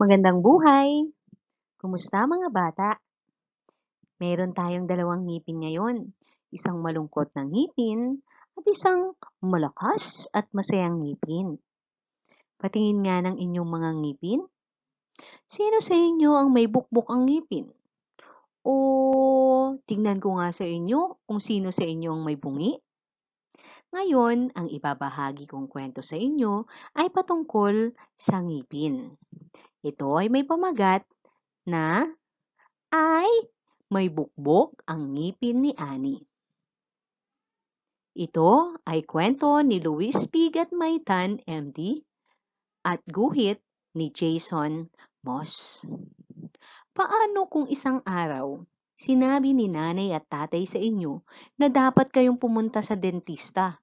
Magandang buhay! Kumusta mga bata? Meron tayong dalawang ngipin ngayon. Isang malungkot na ngipin at isang malakas at masayang ngipin. Patingin nga ng inyong mga ngipin. Sino sa inyo ang may bukbok ang ngipin? O tingnan ko nga sa inyo kung sino sa inyo ang may bungi? Ngayon, ang ibabahagi kong kwento sa inyo ay patungkol sa ngipin. Ito ay may pamagat na ay may bukbok ang ngipin ni Ani. Ito ay kwento ni Luis Pigat Maitan, MD at guhit ni Jason Moss. Paano kung isang araw sinabi ni nanay at tatay sa inyo na dapat kayong pumunta sa dentista?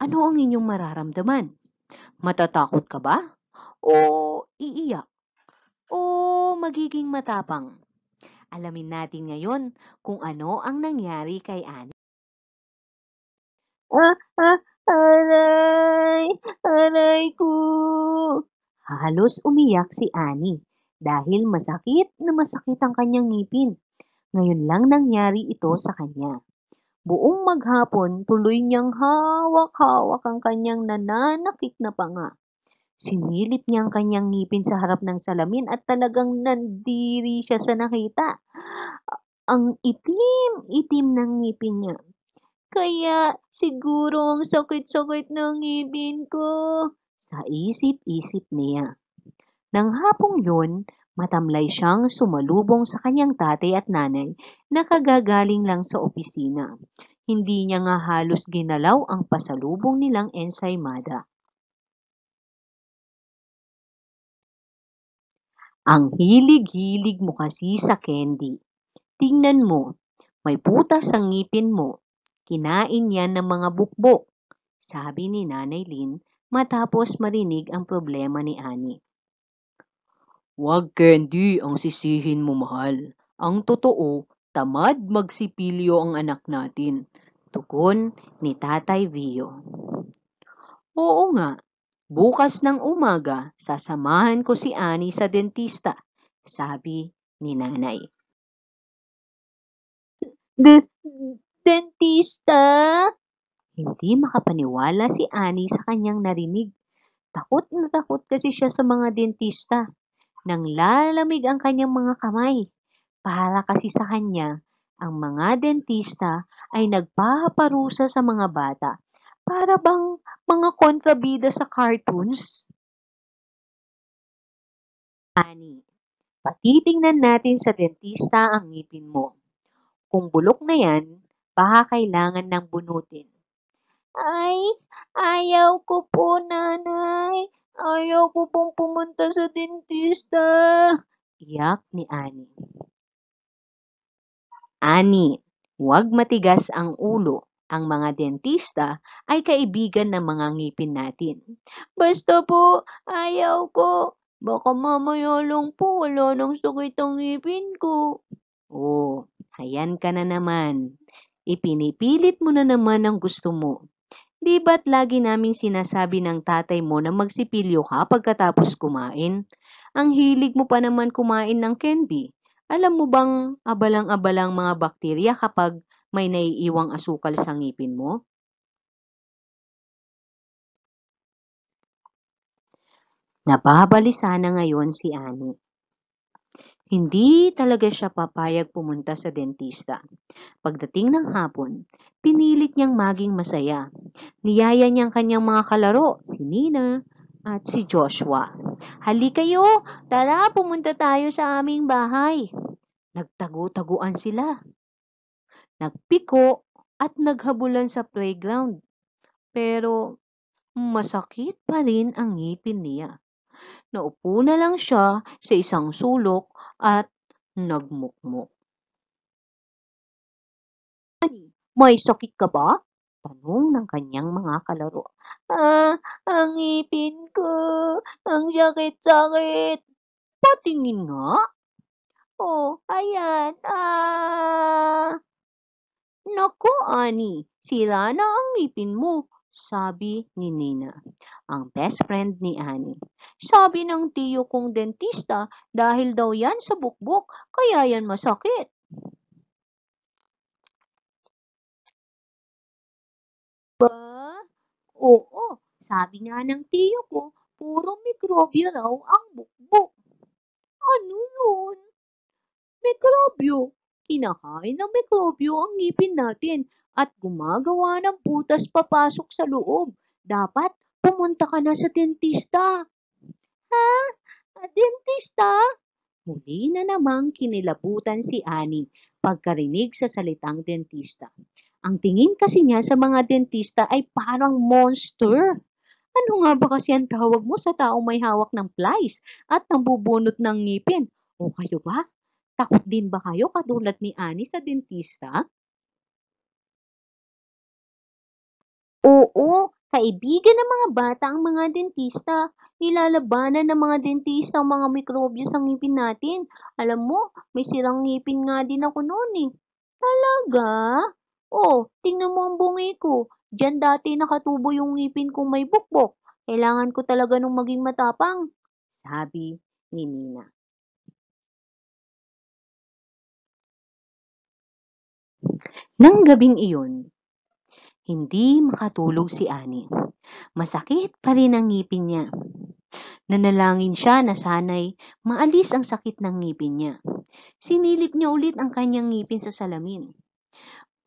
Ano ang inyong mararamdaman? Matatakot ka ba? o iiyak o magiging matapang. Alamin natin ngayon kung ano ang nangyari kay Ani. Ah, ah, aray! Aray ko! Halos umiyak si Ani dahil masakit na masakit ang kanyang ngipin. Ngayon lang nangyari ito sa kanya. Buong maghapon, tuloy niyang hawak-hawak ang kanyang nananakit na panga. Sinilip niya ang kanyang ngipin sa harap ng salamin at talagang nandiri siya sa nakita. Ang itim-itim ng ngipin niya. Kaya siguro ang sakit-sakit ng ngipin ko. Sa isip-isip niya. Nang hapong yun, matamlay siyang sumalubong sa kanyang tatay at nanay na kagagaling lang sa opisina. Hindi niya nga halos ginalaw ang pasalubong nilang ensaymada. Ang hilig-hilig mo kasi sa candy. Tingnan mo, may putas ang ngipin mo. Kinain yan ng mga bukbok, sabi ni Nanay Lin matapos marinig ang problema ni Ani. Wag candy ang sisihin mo mahal. Ang totoo, tamad magsipilyo ang anak natin. Tukon ni Tatay Vio. Oo nga, Bukas ng umaga, sasamahan ko si Ani sa dentista, sabi ni nanay. D- dentista? Hindi makapaniwala si Ani sa kanyang narinig. Takot na takot kasi siya sa mga dentista. Nang lalamig ang kanyang mga kamay. Para kasi sa kanya, ang mga dentista ay nagpaparusa sa mga bata para bang mga kontrabida sa cartoons? Ani, patitingnan natin sa dentista ang ngipin mo. Kung bulok na yan, baka kailangan ng bunutin. Ay, ayaw ko po, nanay. Ayaw ko pong pumunta sa dentista. Iyak ni Ani. Ani, huwag matigas ang ulo. Ang mga dentista ay kaibigan ng mga ngipin natin. Basta po, ayaw ko. Baka mamaya lang po wala nang sakit ang ngipin ko. Oh, ayan ka na naman. Ipinipilit mo na naman ang gusto mo. Di ba't lagi naming sinasabi ng tatay mo na magsipilyo ka pagkatapos kumain? Ang hilig mo pa naman kumain ng candy. Alam mo bang abalang-abalang mga bakterya kapag may naiiwang asukal sa ngipin mo? Nababalisa na ngayon si Ani. Hindi talaga siya papayag pumunta sa dentista. Pagdating ng hapon, pinilit niyang maging masaya. Niyaya niyang kanyang mga kalaro, si Nina, at si Joshua. Halikayo, kayo, tara pumunta tayo sa aming bahay. Nagtago-taguan sila. Nagpiko at naghabulan sa playground. Pero masakit pa rin ang ngipin niya. Naupo na lang siya sa isang sulok at nagmukmok. May sakit ka ba? Tanong ng kanyang mga kalaro. Ah, ang ipin ko, ang sakit-sakit. Patingin nga. Oh, ayan, ah. Naku, Ani, sira na ang ipin mo, sabi ni Nina, ang best friend ni Ani. Sabi ng tiyo kong dentista, dahil daw yan sa bukbok, kaya yan masakit. Oo, sabi nga ng tiyo ko, puro mikrobyo raw ang bukbok. Ano yun? Mikrobyo. Kinakain ng mikrobyo ang ngipin natin at gumagawa ng butas papasok sa loob. Dapat pumunta ka na sa dentista. Ha? A dentista? Muli na namang kinilabutan si Annie pagkarinig sa salitang dentista. Ang tingin kasi niya sa mga dentista ay parang monster. Ano nga ba kasi ang tawag mo sa taong may hawak ng plies at nang bubunot ng ngipin? O kayo ba? Takot din ba kayo katulad ni Ani sa dentista? Oo, kaibigan ng mga bata ang mga dentista. Nilalabanan ng mga dentista ang mga mikrobyo sa ngipin natin. Alam mo, may sirang ngipin nga din ako noon eh. Talaga? Oh, tingnan mo ang bungi ko. Diyan dati nakatubo yung ngipin kong may bukbok. Kailangan ko talaga nung maging matapang, sabi ni Nina. Nang gabing iyon, hindi makatulog si Ani. Masakit pa rin ang ngipin niya. Nanalangin siya na sanay maalis ang sakit ng ngipin niya. Sinilip niya ulit ang kanyang ngipin sa salamin.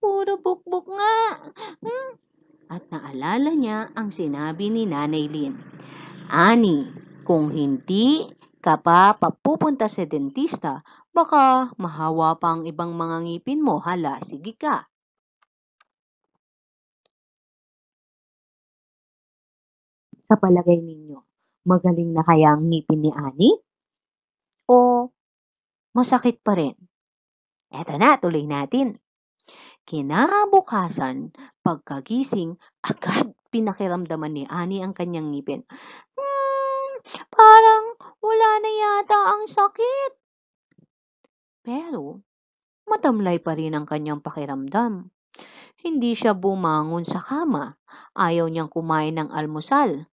Puro bukbuk nga. Hmm? At naalala niya ang sinabi ni Nanay Lin. Ani, kung hindi ka pa papupunta sa dentista, baka mahawa pa ang ibang mga ngipin mo. Hala, sige ka. Sa palagay ninyo, magaling na kaya ang ngipin ni Ani? O masakit pa rin? Eto na, tuloy natin. Kinabukasan, pagkagising, agad pinakiramdaman ni Ani ang kanyang ngipin. Hmm, parang wala na yata ang sakit. Pero, matamlay pa rin ang kanyang pakiramdam. Hindi siya bumangon sa kama. Ayaw niyang kumain ng almusal.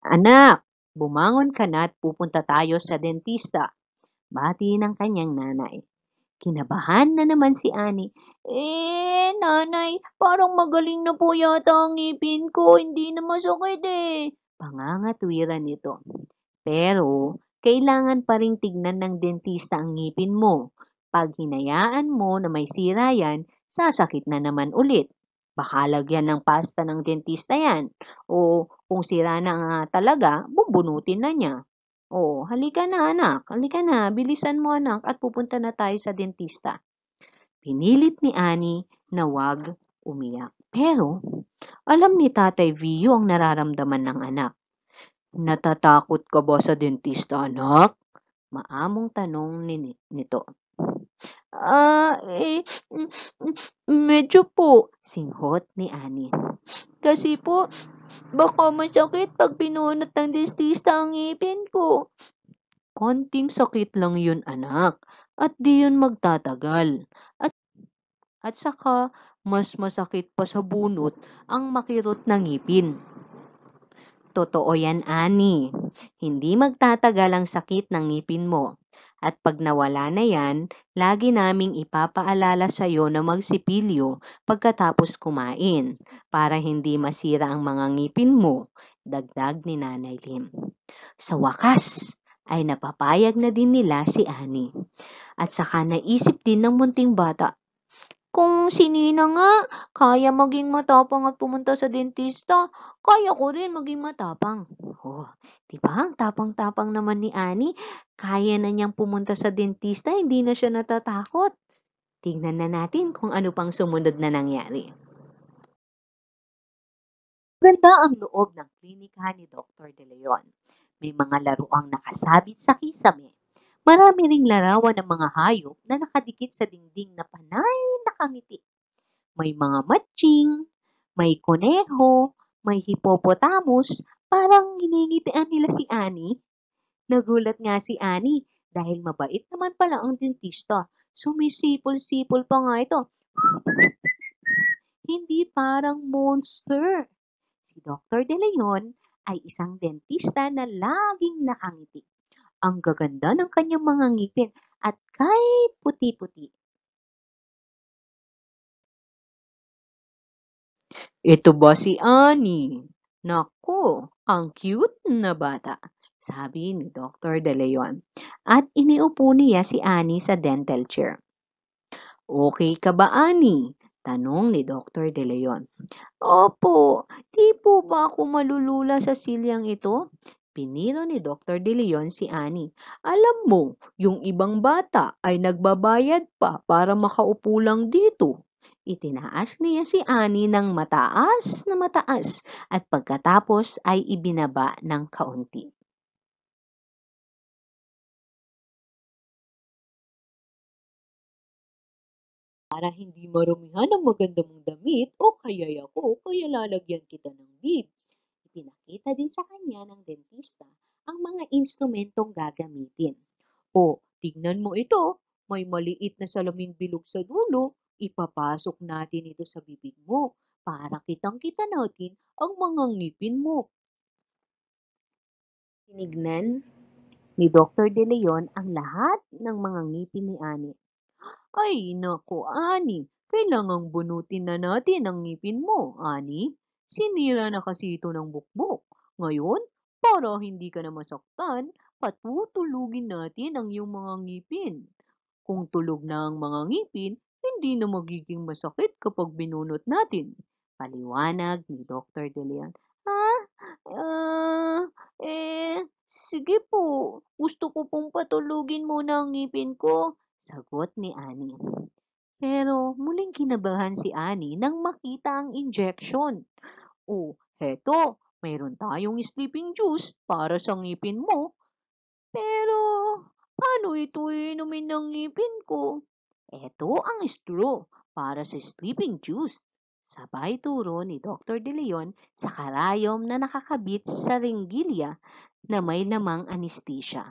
Anak, bumangon ka na at pupunta tayo sa dentista. Bati ng kanyang nanay. Kinabahan na naman si Ani. Eh, nanay, parang magaling na po yata ang ngipin ko. Hindi na masakit eh. Pangangatwiran nito. Pero, kailangan pa rin tignan ng dentista ang ngipin mo. Pag hinayaan mo na may sira yan, sasakit na naman ulit. Baka lagyan ng pasta ng dentista yan. O kung sira na nga talaga, bubunutin na niya. Oh, "Halika na anak, halika na, bilisan mo anak at pupunta na tayo sa dentista." Pinilit ni Ani na wag umiyak. Pero alam ni Tatay Vio ang nararamdaman ng anak. "Natatakot ka ba sa dentista anak?" Maamong tanong ni nito. Ah, eh, medyo po, singhot ni Ani. Kasi po, baka masakit pag binunot ng distista ang ngipin ko. Konting sakit lang yun, anak. At di yun magtatagal. At, at saka, mas masakit pa sa bunot ang makirot ng ngipin. Totoo yan, Ani. Hindi magtatagal ang sakit ng ngipin mo. At pag nawala na yan, lagi naming ipapaalala sa iyo na magsipilyo pagkatapos kumain para hindi masira ang mga ngipin mo, dagdag ni Nanay Lim. Sa wakas, ay napapayag na din nila si Annie. At saka naisip din ng munting bata kung si Nina nga, kaya maging matapang at pumunta sa dentista, kaya ko rin maging matapang. Oh, di ba? Ang tapang-tapang naman ni Annie, kaya na niyang pumunta sa dentista, hindi na siya natatakot. Tingnan na natin kung ano pang sumunod na nangyari. Ganda ang loob ng klinika ni Dr. De Leon. May mga laruang nakasabit sa kisame Marami ring larawan ng mga hayop na nakadikit sa dingding na panay nakangiti. May mga matching, may koneho, may hippopotamus, parang hiningitian nila si Ani. Nagulat nga si Ani dahil mabait naman pala ang dentista. Sumisipol-sipol pa nga ito. Hindi parang monster. Si Dr. De Leon ay isang dentista na laging nakangiti. Ang gaganda ng kanyang mga ngipin at kay puti-puti. Ito ba si Annie? Naku, ang cute na bata, sabi ni Dr. De Leon. At iniupo niya si Annie sa dental chair. Okay ka ba, Annie? Tanong ni Dr. De Leon. Opo, di po ba ako malulula sa silyang ito? Piniro ni Dr. De Leon si Annie. Alam mo, yung ibang bata ay nagbabayad pa para makaupo lang dito. Itinaas niya si Annie ng mataas na mataas at pagkatapos ay ibinaba ng kaunti. Para hindi marumihan ang maganda mong damit o kaya ako, kaya lalagyan kita ng bib. Pinakita din sa kanya ng dentista ang mga instrumentong gagamitin. O, tignan mo ito, may maliit na salamin bilog sa dulo, ipapasok natin ito sa bibig mo para kitang-kita natin ang mga ngipin mo. Tinignan ni Dr. De Leon ang lahat ng mga ngipin ni Ani. Ay, naku, Ani, kailangang bunutin na natin ang ngipin mo, Ani. Sinira na kasi ito ng bukbok. Ngayon, para hindi ka na masaktan, patutulugin natin ang iyong mga ngipin. Kung tulog na ang mga ngipin, hindi na magiging masakit kapag binunot natin. Paliwanag ni Dr. De Leon. Ha? Uh, ah, eh, sige po. Gusto ko pong patulugin muna ang ngipin ko. Sagot ni Annie. Pero muling kinabahan si Annie nang makita ang injection. Oh, heto, meron tayong sleeping juice para sa ngipin mo. Pero, paano ito inumin ng ngipin ko? Ito ang straw para sa sleeping juice. Sabay turo ni Dr. De Leon sa karayom na nakakabit sa ringgilya na may namang anesthesia.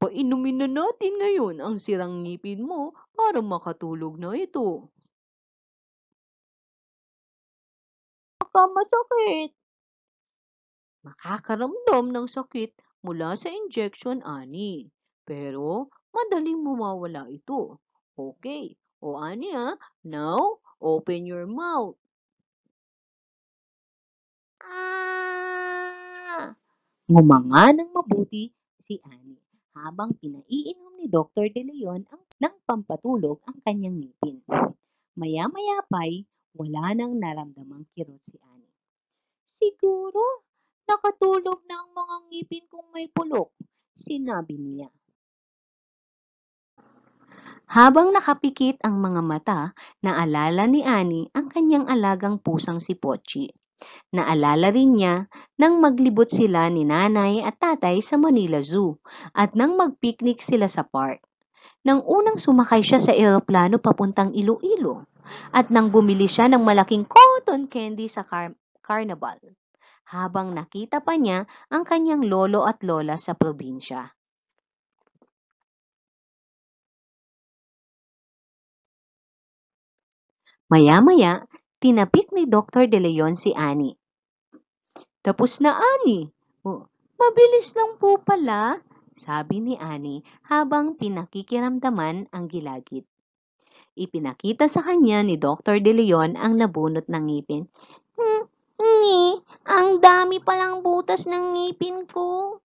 Painumin na natin ngayon ang sirang ngipin mo para makatulog na ito. pa masakit. Makakaramdam ng sakit mula sa injection ani, pero madaling mawawala ito. Okay, o ani ha, ah, now open your mouth. Ah! Ngumanga ng mabuti si Annie habang pinaiinom ni Dr. De Leon ang, ng pampatulog ang kanyang ngipin. Maya-maya pa'y wala nang naramdamang kirot si Annie. Siguro, nakatulog na ang mga ngipin kong may pulok, sinabi niya. Habang nakapikit ang mga mata, naalala ni Annie ang kanyang alagang pusang si Pochi. Naalala rin niya nang maglibot sila ni nanay at tatay sa Manila Zoo at nang magpiknik sila sa park. Nang unang sumakay siya sa eroplano papuntang Iloilo at nang bumili siya ng malaking cotton candy sa car- carnival habang nakita pa niya ang kanyang lolo at lola sa probinsya. Maya-maya, tinapik ni Dr. De Leon si Annie. Tapos na, Annie. Oh, mabilis lang po pala, sabi ni Annie habang pinakikiramdaman ang gilagid. Ipinakita sa kanya ni Dr. De Leon ang nabunot ng ngipin. Hmm, ngi, ang dami palang butas ng ngipin ko.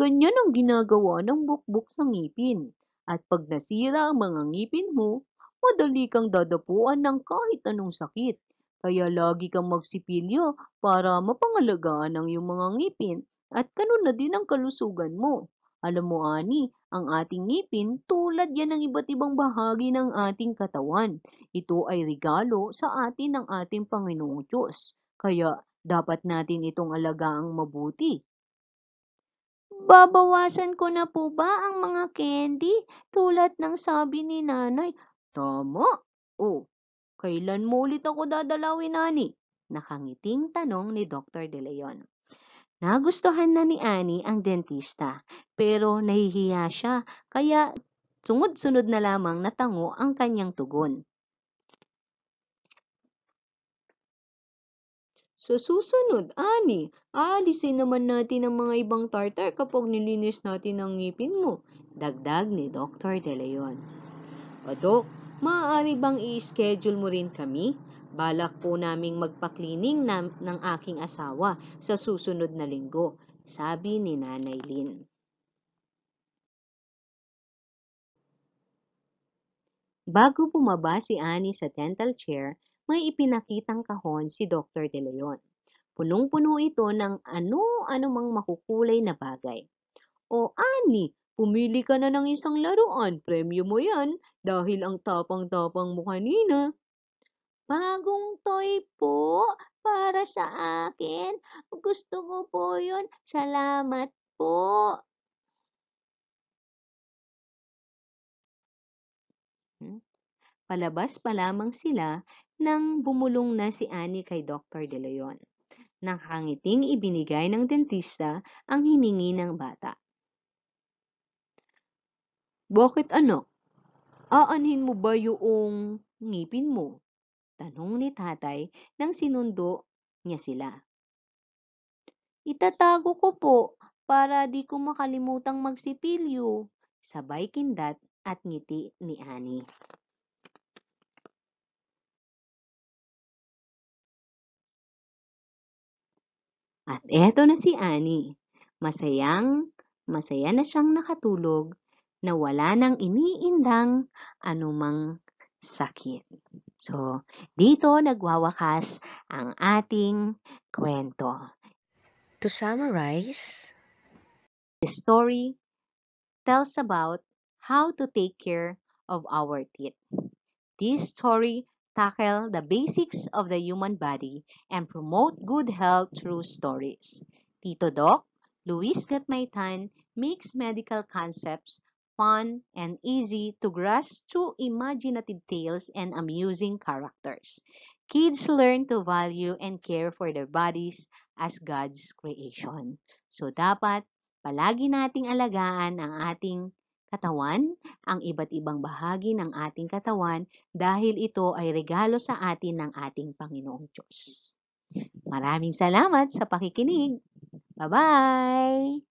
Ganyan ang ginagawa ng bukbuk sa ngipin. At pag nasira ang mga ngipin mo, madali kang dadapuan ng kahit anong sakit. Kaya lagi kang magsipilyo para mapangalagaan ang iyong mga ngipin at ganun din ang kalusugan mo. Alam mo ani, ang ating ngipin tulad yan ng iba't ibang bahagi ng ating katawan. Ito ay regalo sa atin ng ating Panginoong Diyos. Kaya dapat natin itong alagaang mabuti. Babawasan ko na po ba ang mga candy tulad ng sabi ni nanay? Tama. Oh, kailan mo ulit ako dadalawin, Ani? Nakangiting tanong ni Dr. De Leon. Nagustuhan na ni Annie ang dentista pero nahihiya siya kaya sunod-sunod na lamang natango ang kanyang tugon. Sa susunod, Annie, aalisin naman natin ang mga ibang tartar kapag nilinis natin ang ngipin mo, dagdag ni Dr. De Leon. O Doc, maaari bang i-schedule mo rin kami? Balak po naming magpa-cleaning na, ng aking asawa sa susunod na linggo, sabi ni Nanay Lin. Bago bumaba si Annie sa dental chair, may ipinakitang kahon si Dr. De Leon. Punong-puno ito ng ano anumang makukulay na bagay. O Annie, pumili ka na ng isang laruan, premyo mo yan, dahil ang tapang-tapang mo kanina. Bagong toy po para sa akin. Gusto ko po yun. Salamat po. Hmm? Palabas pa lamang sila nang bumulong na si Annie kay Dr. De Leon. Nang hangiting ibinigay ng dentista ang hiningi ng bata. Bakit anak? Aanhin mo ba yung ngipin mo? Tanong ni tatay nang sinundo niya sila. Itatago ko po para di ko makalimutang magsipilyo, sabay kindat at ngiti ni ani. At eto na si ani. Masayang, masaya na siyang nakatulog na wala nang iniindang anumang sakit. So, dito nagwawakas ang ating kwento. To summarize, the story tells about how to take care of our teeth. This story tackle the basics of the human body and promote good health through stories. Tito Doc, Luis Gatmaitan makes medical concepts fun and easy to grasp through imaginative tales and amusing characters. Kids learn to value and care for their bodies as God's creation. So dapat palagi nating alagaan ang ating katawan, ang iba't ibang bahagi ng ating katawan dahil ito ay regalo sa atin ng ating Panginoong Diyos. Maraming salamat sa pakikinig. Bye-bye!